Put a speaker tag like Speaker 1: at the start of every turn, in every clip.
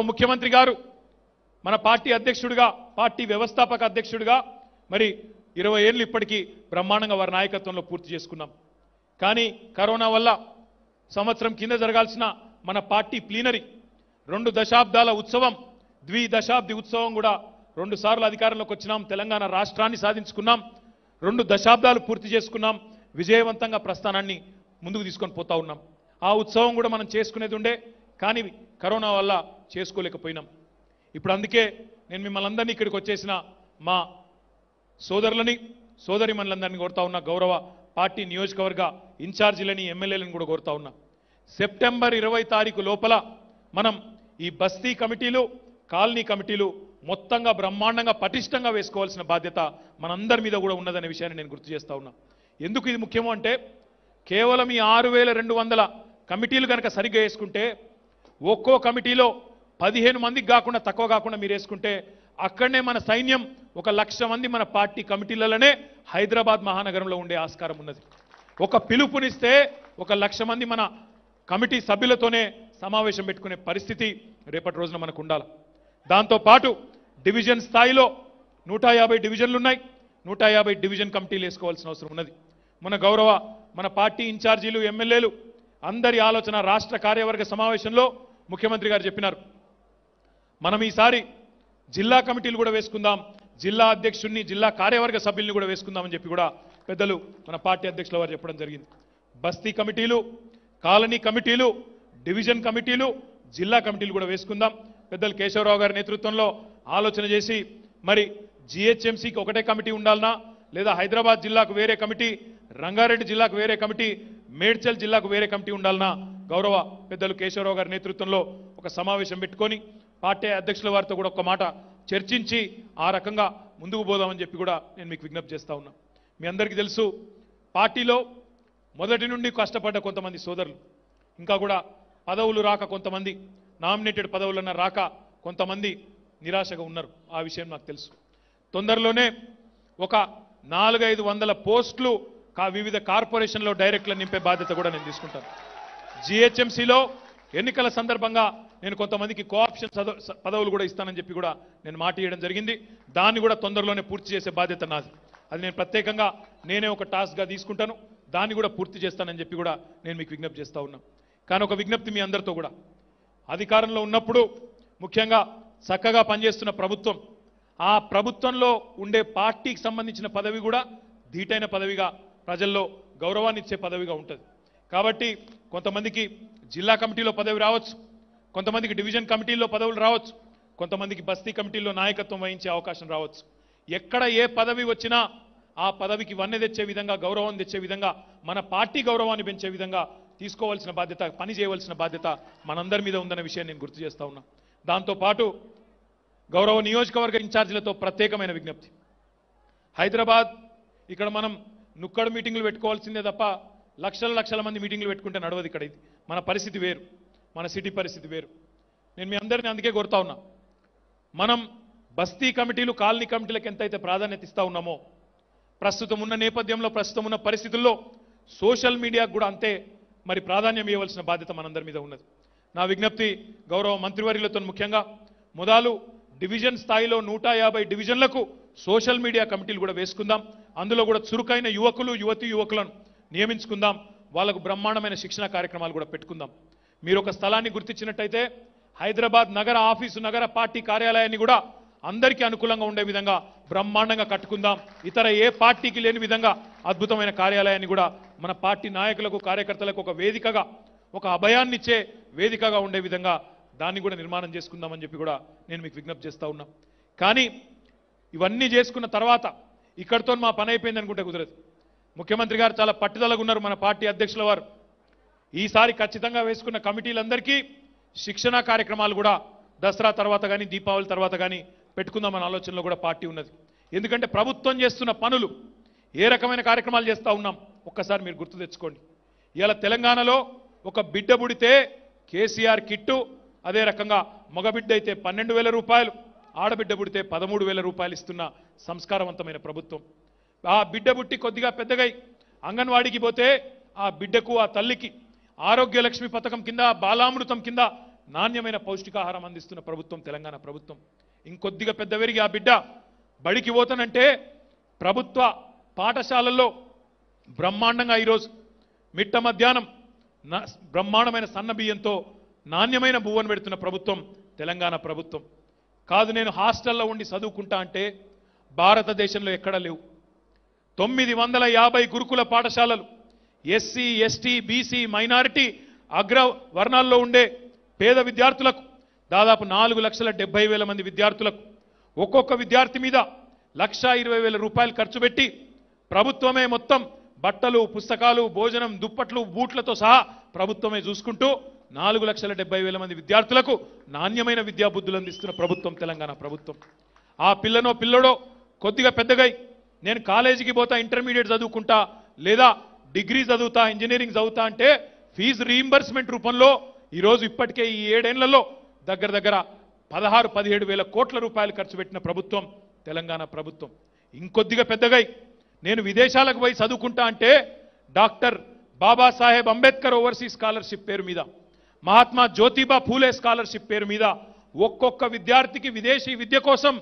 Speaker 1: గౌరవ ముఖ్యమంత్రి గారు మన పార్టీ అధ్యక్షుడిగా పార్టీ వ్యవస్థాపక అధ్యక్షుడిగా మరి ఇరవై ఏళ్ళు ఇప్పటికీ బ్రహ్మాండంగా వారి నాయకత్వంలో పూర్తి చేసుకున్నాం కానీ కరోనా వల్ల సంవత్సరం కింద జరగాల్సిన మన పార్టీ ప్లీనరీ రెండు దశాబ్దాల ఉత్సవం ద్వి దశాబ్ది ఉత్సవం కూడా రెండు సార్లు అధికారంలోకి వచ్చినాం తెలంగాణ రాష్ట్రాన్ని సాధించుకున్నాం రెండు దశాబ్దాలు పూర్తి చేసుకున్నాం విజయవంతంగా ప్రస్థానాన్ని ముందుకు తీసుకొని పోతా ఉన్నాం ఆ ఉత్సవం కూడా మనం చేసుకునేది ఉండే కానీ కరోనా వల్ల చేసుకోలేకపోయినాం ఇప్పుడు అందుకే నేను మిమ్మల్ని అందరినీ ఇక్కడికి వచ్చేసిన మా సోదరులని మనులందరినీ కోరుతా ఉన్నా గౌరవ పార్టీ నియోజకవర్గ ఇన్ఛార్జీలని ఎమ్మెల్యేలను కూడా కోరుతా ఉన్నా సెప్టెంబర్ ఇరవై తారీఖు లోపల మనం ఈ బస్తీ కమిటీలు కాలనీ కమిటీలు మొత్తంగా బ్రహ్మాండంగా పటిష్టంగా వేసుకోవాల్సిన బాధ్యత మనందరి మీద కూడా ఉన్నదనే విషయాన్ని నేను గుర్తు చేస్తా ఉన్నా ఎందుకు ఇది ముఖ్యము అంటే కేవలం ఈ ఆరు వేల రెండు వందల కమిటీలు కనుక సరిగ్గా వేసుకుంటే ఒక్కో కమిటీలో పదిహేను మందికి కాకుండా తక్కువ కాకుండా మీరు వేసుకుంటే అక్కడనే మన సైన్యం ఒక లక్ష మంది మన పార్టీ కమిటీలలోనే హైదరాబాద్ మహానగరంలో ఉండే ఆస్కారం ఉన్నది ఒక పిలుపునిస్తే ఒక లక్ష మంది మన కమిటీ సభ్యులతోనే సమావేశం పెట్టుకునే పరిస్థితి రేపటి రోజున మనకు ఉండాలి దాంతోపాటు డివిజన్ స్థాయిలో నూట యాభై డివిజన్లు ఉన్నాయి నూట యాభై డివిజన్ కమిటీలు వేసుకోవాల్సిన అవసరం ఉన్నది మన గౌరవ మన పార్టీ ఇన్ఛార్జీలు ఎమ్మెల్యేలు అందరి ఆలోచన రాష్ట్ర కార్యవర్గ సమావేశంలో ముఖ్యమంత్రి గారు చెప్పినారు మనం ఈసారి జిల్లా కమిటీలు కూడా వేసుకుందాం జిల్లా అధ్యక్షుడిని జిల్లా కార్యవర్గ సభ్యుల్ని కూడా వేసుకుందామని చెప్పి కూడా పెద్దలు మన పార్టీ అధ్యక్షుల వారు చెప్పడం జరిగింది బస్తీ కమిటీలు కాలనీ కమిటీలు డివిజన్ కమిటీలు జిల్లా కమిటీలు కూడా వేసుకుందాం పెద్దలు కేశవరావు గారి నేతృత్వంలో ఆలోచన చేసి మరి జిహెచ్ఎంసీకి ఒకటే కమిటీ ఉండాలనా లేదా హైదరాబాద్ జిల్లాకు వేరే కమిటీ రంగారెడ్డి జిల్లాకు వేరే కమిటీ మేడ్చల్ జిల్లాకు వేరే కమిటీ ఉండాలనా గౌరవ పెద్దలు కేశవరావు గారి నేతృత్వంలో ఒక సమావేశం పెట్టుకొని పార్టీ అధ్యక్షుల వారితో కూడా ఒక మాట చర్చించి ఆ రకంగా ముందుకు పోదామని చెప్పి కూడా నేను మీకు విజ్ఞప్తి చేస్తా ఉన్నా మీ అందరికీ తెలుసు పార్టీలో మొదటి నుండి కష్టపడ్డ కొంతమంది సోదరులు ఇంకా కూడా పదవులు రాక కొంతమంది నామినేటెడ్ పదవులన్న రాక కొంతమంది నిరాశగా ఉన్నారు ఆ విషయం నాకు తెలుసు తొందరలోనే ఒక నాలుగైదు వందల పోస్టులు వివిధ కార్పొరేషన్లో డైరెక్ట్ల నింపే బాధ్యత కూడా నేను తీసుకుంటాను జిహెచ్ఎంసీలో ఎన్నికల సందర్భంగా నేను కొంతమందికి కోఆప్షన్ పదవులు కూడా ఇస్తానని చెప్పి కూడా నేను మాట ఇవ్వడం జరిగింది దాన్ని కూడా తొందరలోనే పూర్తి చేసే బాధ్యత నాది అది నేను ప్రత్యేకంగా నేనే ఒక టాస్క్గా తీసుకుంటాను దాన్ని కూడా పూర్తి చేస్తానని చెప్పి కూడా నేను మీకు విజ్ఞప్తి చేస్తూ ఉన్నా కానీ ఒక విజ్ఞప్తి మీ అందరితో కూడా అధికారంలో ఉన్నప్పుడు ముఖ్యంగా చక్కగా పనిచేస్తున్న ప్రభుత్వం ఆ ప్రభుత్వంలో ఉండే పార్టీకి సంబంధించిన పదవి కూడా ధీటైన పదవిగా ప్రజల్లో గౌరవాన్నిచ్చే పదవిగా ఉంటుంది కాబట్టి కొంతమందికి జిల్లా కమిటీలో పదవి రావచ్చు కొంతమందికి డివిజన్ కమిటీల్లో పదవులు రావచ్చు కొంతమందికి బస్తీ కమిటీల్లో నాయకత్వం వహించే అవకాశం రావచ్చు ఎక్కడ ఏ పదవి వచ్చినా ఆ పదవికి వన్నె తెచ్చే విధంగా గౌరవం తెచ్చే విధంగా మన పార్టీ గౌరవాన్ని పెంచే విధంగా తీసుకోవాల్సిన బాధ్యత పని చేయవలసిన బాధ్యత మనందరి మీద ఉందన్న విషయాన్ని నేను గుర్తు చేస్తా ఉన్నా దాంతోపాటు గౌరవ నియోజకవర్గ ఇన్ఛార్జీలతో ప్రత్యేకమైన విజ్ఞప్తి హైదరాబాద్ ఇక్కడ మనం నుక్కడు మీటింగులు పెట్టుకోవాల్సిందే తప్ప లక్షల లక్షల మంది మీటింగులు పెట్టుకుంటే నడవదు ఇక్కడ ఇది మన పరిస్థితి వేరు మన సిటీ పరిస్థితి వేరు నేను మీ అందరినీ అందుకే కోరుతా ఉన్నా మనం బస్తీ కమిటీలు కాలనీ కమిటీలకు ఎంతైతే ప్రాధాన్యత ఇస్తూ ఉన్నామో ప్రస్తుతం ఉన్న నేపథ్యంలో ప్రస్తుతం ఉన్న పరిస్థితుల్లో సోషల్ మీడియాకు కూడా అంతే మరి ప్రాధాన్యం ఇవ్వవలసిన బాధ్యత మనందరి మీద ఉన్నది నా విజ్ఞప్తి గౌరవ మంత్రివర్యులతో ముఖ్యంగా ముదాలు డివిజన్ స్థాయిలో నూట యాభై డివిజన్లకు సోషల్ మీడియా కమిటీలు కూడా వేసుకుందాం అందులో కూడా చురుకైన యువకులు యువతి యువకులను నియమించుకుందాం వాళ్ళకు బ్రహ్మాండమైన శిక్షణ కార్యక్రమాలు కూడా పెట్టుకుందాం మీరు ఒక స్థలాన్ని గుర్తించినట్టయితే హైదరాబాద్ నగర ఆఫీసు నగర పార్టీ కార్యాలయాన్ని కూడా అందరికీ అనుకూలంగా ఉండే విధంగా బ్రహ్మాండంగా కట్టుకుందాం ఇతర ఏ పార్టీకి లేని విధంగా అద్భుతమైన కార్యాలయాన్ని కూడా మన పార్టీ నాయకులకు కార్యకర్తలకు ఒక వేదికగా ఒక అభయాన్నిచ్చే వేదికగా ఉండే విధంగా దాన్ని కూడా నిర్మాణం చేసుకుందామని చెప్పి కూడా నేను మీకు విజ్ఞప్తి చేస్తూ ఉన్నా కానీ ఇవన్నీ చేసుకున్న తర్వాత ఇక్కడితో మా పని అయిపోయింది అనుకుంటే కుదరదు ముఖ్యమంత్రి గారు చాలా పట్టుదలగా ఉన్నారు మన పార్టీ అధ్యక్షుల వారు ఈసారి ఖచ్చితంగా వేసుకున్న కమిటీలందరికీ శిక్షణ కార్యక్రమాలు కూడా దసరా తర్వాత కానీ దీపావళి తర్వాత కానీ పెట్టుకుందామన్న ఆలోచనలో కూడా పార్టీ ఉన్నది ఎందుకంటే ప్రభుత్వం చేస్తున్న పనులు ఏ రకమైన కార్యక్రమాలు చేస్తూ ఉన్నాం ఒక్కసారి మీరు గుర్తు తెచ్చుకోండి ఇవాళ తెలంగాణలో ఒక బిడ్డ పుడితే కేసీఆర్ కిట్టు అదే రకంగా మగబిడ్డ అయితే పన్నెండు వేల రూపాయలు ఆడబిడ్డ పుడితే పదమూడు వేల రూపాయలు ఇస్తున్న సంస్కారవంతమైన ప్రభుత్వం ఆ బిడ్డ పుట్టి కొద్దిగా పెద్దగై అంగన్వాడికి పోతే ఆ బిడ్డకు ఆ తల్లికి ఆరోగ్య లక్ష్మి పథకం కింద బాలామృతం కింద నాణ్యమైన పౌష్టికాహారం అందిస్తున్న ప్రభుత్వం తెలంగాణ ప్రభుత్వం ఇంకొద్దిగా పెద్దవెరిగి ఆ బిడ్డ బడికి పోతానంటే ప్రభుత్వ పాఠశాలల్లో బ్రహ్మాండంగా ఈరోజు మిట్ట మధ్యాహ్నం బ్రహ్మాండమైన సన్న బియ్యంతో నాణ్యమైన భువన పెడుతున్న ప్రభుత్వం తెలంగాణ ప్రభుత్వం కాదు నేను హాస్టల్లో ఉండి చదువుకుంటా అంటే భారతదేశంలో ఎక్కడా లేవు తొమ్మిది వందల యాభై గురుకుల పాఠశాలలు ఎస్సీ ఎస్టీ బీసీ మైనారిటీ అగ్ర వర్ణాల్లో ఉండే పేద విద్యార్థులకు దాదాపు నాలుగు లక్షల డెబ్బై వేల మంది విద్యార్థులకు ఒక్కొక్క విద్యార్థి మీద లక్ష ఇరవై వేల రూపాయలు ఖర్చు పెట్టి ప్రభుత్వమే మొత్తం బట్టలు పుస్తకాలు భోజనం దుప్పట్లు బూట్లతో సహా ప్రభుత్వమే చూసుకుంటూ నాలుగు లక్షల డెబ్బై వేల మంది విద్యార్థులకు నాణ్యమైన విద్యాబుద్ధులు అందిస్తున్న ప్రభుత్వం తెలంగాణ ప్రభుత్వం ఆ పిల్లనో పిల్లడో కొద్దిగా పెద్దగా నేను కాలేజీకి పోతా ఇంటర్మీడియట్ చదువుకుంటా లేదా డిగ్రీ చదువుతా ఇంజనీరింగ్ చదువుతా అంటే ఫీజు రీయింబర్స్మెంట్ రూపంలో ఈరోజు ఇప్పటికే ఈ ఏడేళ్లలో దగ్గర దగ్గర పదహారు పదిహేడు వేల కోట్ల రూపాయలు ఖర్చు పెట్టిన ప్రభుత్వం తెలంగాణ ప్రభుత్వం ఇంకొద్దిగా పెద్దగా నేను విదేశాలకు పోయి చదువుకుంటా అంటే doctor Babasaheb Ambedkar overseas scholarship పేరు మీద మహాత్మా జ్యోతిబా ఫూలే స్కాలర్షిప్ పేరు మీద ఒక్కొక్క విద్యార్థికి విదేశీ విద్య కోసం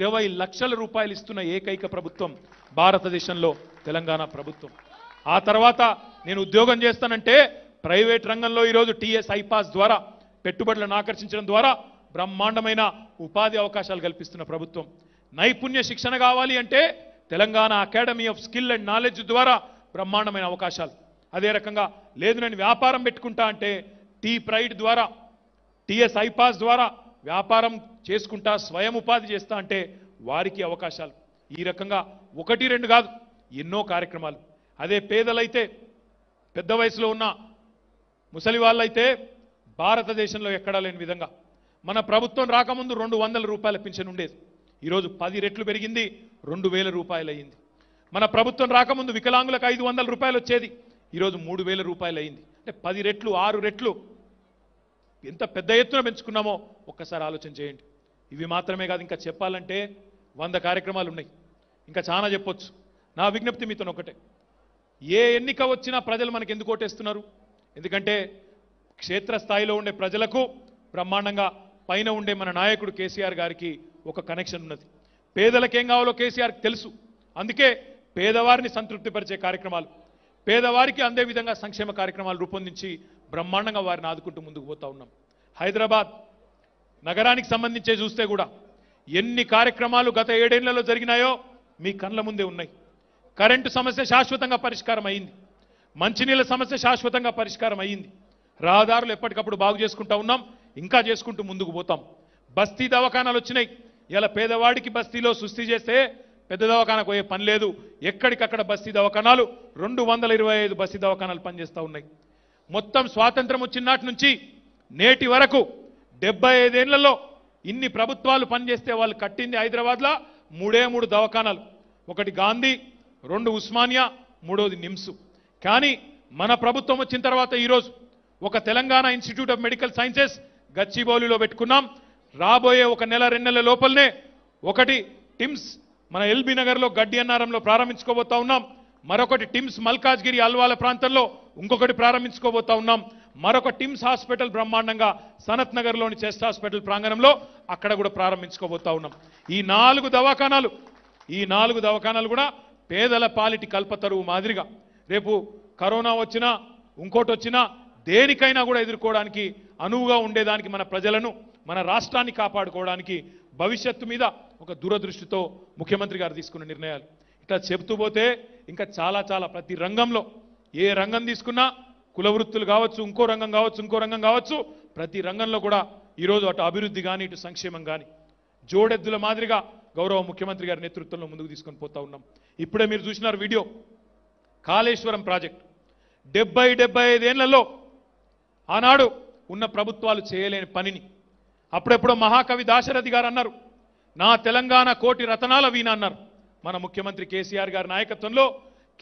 Speaker 1: ఇరవై లక్షల రూపాయలు ఇస్తున్న ఏకైక ప్రభుత్వం భారతదేశంలో తెలంగాణ ప్రభుత్వం ఆ తర్వాత నేను ఉద్యోగం చేస్తానంటే ప్రైవేట్ రంగంలో ఈరోజు టీఎస్ ఐపాస్ ద్వారా పెట్టుబడులను ఆకర్షించడం ద్వారా బ్రహ్మాండమైన ఉపాధి అవకాశాలు కల్పిస్తున్న ప్రభుత్వం నైపుణ్య శిక్షణ కావాలి అంటే Telangana Academy of Skill and Knowledge ద్వారా బ్రహ్మాండమైన అవకాశాలు అదే రకంగా లేదు నేను వ్యాపారం పెట్టుకుంటా అంటే టీ ప్రైడ్ ద్వారా టీఎస్ ఐపాస్ ద్వారా వ్యాపారం చేసుకుంటా స్వయం ఉపాధి చేస్తా అంటే వారికి అవకాశాలు ఈ రకంగా ఒకటి రెండు కాదు ఎన్నో కార్యక్రమాలు అదే పేదలైతే పెద్ద వయసులో ఉన్న ముసలి వాళ్ళైతే భారతదేశంలో ఎక్కడా లేని విధంగా మన ప్రభుత్వం రాకముందు రెండు వందల రూపాయల పింఛన్ ఉండేది ఈరోజు పది రెట్లు పెరిగింది రెండు వేల రూపాయలు అయ్యింది మన ప్రభుత్వం రాకముందు వికలాంగులకు ఐదు వందల రూపాయలు వచ్చేది ఈరోజు మూడు వేల రూపాయలు అయింది అంటే పది రెట్లు ఆరు రెట్లు ఎంత పెద్ద ఎత్తున పెంచుకున్నామో ఒక్కసారి ఆలోచన చేయండి ఇవి మాత్రమే కాదు ఇంకా చెప్పాలంటే వంద కార్యక్రమాలు ఉన్నాయి ఇంకా చాలా చెప్పొచ్చు నా విజ్ఞప్తి మీతో ఒకటే ఏ ఎన్నిక వచ్చినా ప్రజలు మనకి ఎందుకు ఓటేస్తున్నారు ఎందుకంటే క్షేత్రస్థాయిలో ఉండే ప్రజలకు బ్రహ్మాండంగా పైన ఉండే మన నాయకుడు కేసీఆర్ గారికి ఒక కనెక్షన్ ఉన్నది పేదలకేం కావాలో కేసీఆర్కి తెలుసు అందుకే పేదవారిని సంతృప్తిపరిచే కార్యక్రమాలు పేదవారికి అందే విధంగా సంక్షేమ కార్యక్రమాలు రూపొందించి బ్రహ్మాండంగా వారిని ఆదుకుంటూ ముందుకు పోతా ఉన్నాం హైదరాబాద్ నగరానికి సంబంధించే చూస్తే కూడా ఎన్ని కార్యక్రమాలు గత ఏడేళ్లలో జరిగినాయో మీ కళ్ళ ముందే ఉన్నాయి కరెంటు సమస్య శాశ్వతంగా పరిష్కారం అయింది మంచినీళ్ళ సమస్య శాశ్వతంగా పరిష్కారం అయింది రహదారులు ఎప్పటికప్పుడు బాగు చేసుకుంటా ఉన్నాం ఇంకా చేసుకుంటూ ముందుకు పోతాం బస్తీ దవాఖానాలు వచ్చినాయి ఇలా పేదవాడికి బస్తీలో సుస్థి చేస్తే పెద్ద దవాఖానకు పోయే పని లేదు ఎక్కడికక్కడ బస్తీ దవాఖానాలు రెండు వందల ఇరవై ఐదు బస్తీ దవాఖానాలు పనిచేస్తూ ఉన్నాయి మొత్తం స్వాతంత్రం నాటి నుంచి నేటి వరకు డెబ్బై ఐదేళ్లలో ఇన్ని ప్రభుత్వాలు పనిచేస్తే వాళ్ళు కట్టింది హైదరాబాద్లో మూడే మూడు దవాఖానాలు ఒకటి గాంధీ రెండు ఉస్మానియా మూడోది నిమ్స్ కానీ మన ప్రభుత్వం వచ్చిన తర్వాత ఈరోజు ఒక Telangana Institute of Medical Sciences గచ్చిబౌలిలో పెట్టుకున్నాం రాబోయే ఒక నెల రెండు నెలల లోపలనే ఒకటి టిమ్స్ మన ఎల్బీ నగర్లో గడ్డి అన్నారంలో ప్రారంభించుకోబోతా ఉన్నాం మరొకటి టిమ్స్ మల్కాజ్గిరి అల్వాల ప్రాంతంలో ఇంకొకటి ప్రారంభించుకోబోతా ఉన్నాం మరొక టిమ్స్ హాస్పిటల్ బ్రహ్మాండంగా సనత్ నగర్లోని చెస్ట్ హాస్పిటల్ ప్రాంగణంలో అక్కడ కూడా ప్రారంభించుకోబోతా ఉన్నాం ఈ నాలుగు దవాఖానాలు ఈ నాలుగు దవాఖానాలు కూడా పేదల పాలిటి కల్పతరువు మాదిరిగా రేపు కరోనా వచ్చినా ఇంకోటి వచ్చినా దేనికైనా కూడా ఎదుర్కోవడానికి అనువుగా ఉండేదానికి మన ప్రజలను మన రాష్ట్రాన్ని కాపాడుకోవడానికి భవిష్యత్తు మీద ఒక దూరదృష్టితో ముఖ్యమంత్రి గారు తీసుకున్న నిర్ణయాలు ఇట్లా చెబుతూ పోతే ఇంకా చాలా చాలా ప్రతి రంగంలో ఏ రంగం తీసుకున్నా కులవృత్తులు కావచ్చు ఇంకో రంగం కావచ్చు ఇంకో రంగం కావచ్చు ప్రతి రంగంలో కూడా ఈరోజు అటు అభివృద్ధి కానీ ఇటు సంక్షేమం కానీ జోడెద్దుల మాదిరిగా గౌరవ ముఖ్యమంత్రి గారి నేతృత్వంలో ముందుకు తీసుకొని పోతా ఉన్నాం ఇప్పుడే మీరు చూసినారు వీడియో కాళేశ్వరం ప్రాజెక్ట్ డెబ్బై డెబ్బై ఐదేళ్లలో ఆనాడు ఉన్న ప్రభుత్వాలు చేయలేని పనిని అప్పుడెప్పుడో మహాకవి దాశరథి గారు అన్నారు నా తెలంగాణ కోటి రతనాల వీణ అన్నారు మన ముఖ్యమంత్రి కేసీఆర్ గారి నాయకత్వంలో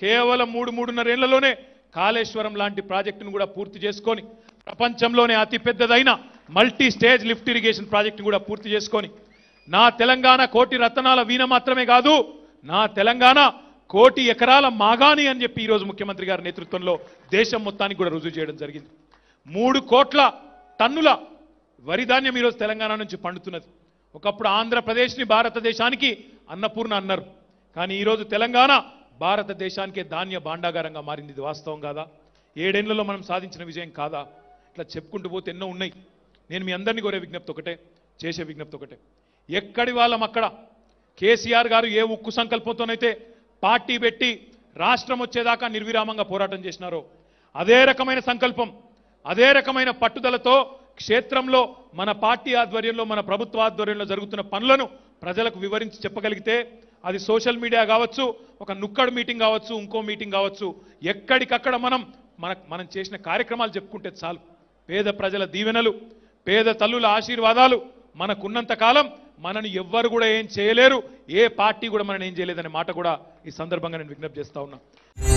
Speaker 1: కేవలం మూడు మూడున్నరేళ్లలోనే కాళేశ్వరం లాంటి ప్రాజెక్టును కూడా పూర్తి చేసుకొని ప్రపంచంలోనే అతిపెద్దదైన మల్టీ స్టేజ్ లిఫ్ట్ ఇరిగేషన్ ప్రాజెక్టును కూడా పూర్తి చేసుకొని నా తెలంగాణ కోటి రత్నాల వీణ మాత్రమే కాదు నా తెలంగాణ కోటి ఎకరాల మాగాని అని చెప్పి ఈరోజు ముఖ్యమంత్రి గారి నేతృత్వంలో దేశం మొత్తానికి కూడా రుజువు చేయడం జరిగింది మూడు కోట్ల టన్నుల వరిధాన్యం ఈరోజు తెలంగాణ నుంచి పండుతున్నది ఒకప్పుడు ఆంధ్రప్రదేశ్ని భారతదేశానికి అన్నపూర్ణ అన్నారు కానీ ఈరోజు తెలంగాణ భారతదేశానికే ధాన్య భాండాగారంగా మారింది ఇది వాస్తవం కాదా ఏడేళ్లలో మనం సాధించిన విజయం కాదా ఇట్లా చెప్పుకుంటూ పోతే ఎన్నో ఉన్నాయి నేను మీ అందరినీ కోరే విజ్ఞప్తి ఒకటే చేసే విజ్ఞప్తి ఒకటే ఎక్కడి వాళ్ళం అక్కడ కేసీఆర్ గారు ఏ ఉక్కు సంకల్పంతోనైతే పార్టీ పెట్టి రాష్ట్రం వచ్చేదాకా నిర్విరామంగా పోరాటం చేసినారో అదే రకమైన సంకల్పం అదే రకమైన పట్టుదలతో క్షేత్రంలో మన పార్టీ ఆధ్వర్యంలో మన ప్రభుత్వ ఆధ్వర్యంలో జరుగుతున్న పనులను ప్రజలకు వివరించి చెప్పగలిగితే అది సోషల్ మీడియా కావచ్చు ఒక నుక్కడు మీటింగ్ కావచ్చు ఇంకో మీటింగ్ కావచ్చు ఎక్కడికక్కడ మనం మన మనం చేసిన కార్యక్రమాలు చెప్పుకుంటే చాలు పేద ప్రజల దీవెనలు పేద తల్లుల ఆశీర్వాదాలు మనకున్నంతకాలం మనని ఎవ్వరు కూడా ఏం చేయలేరు ఏ పార్టీ కూడా మనని ఏం చేయలేదనే మాట కూడా ఈ సందర్భంగా నేను విజ్ఞప్తి చేస్తా ఉన్నా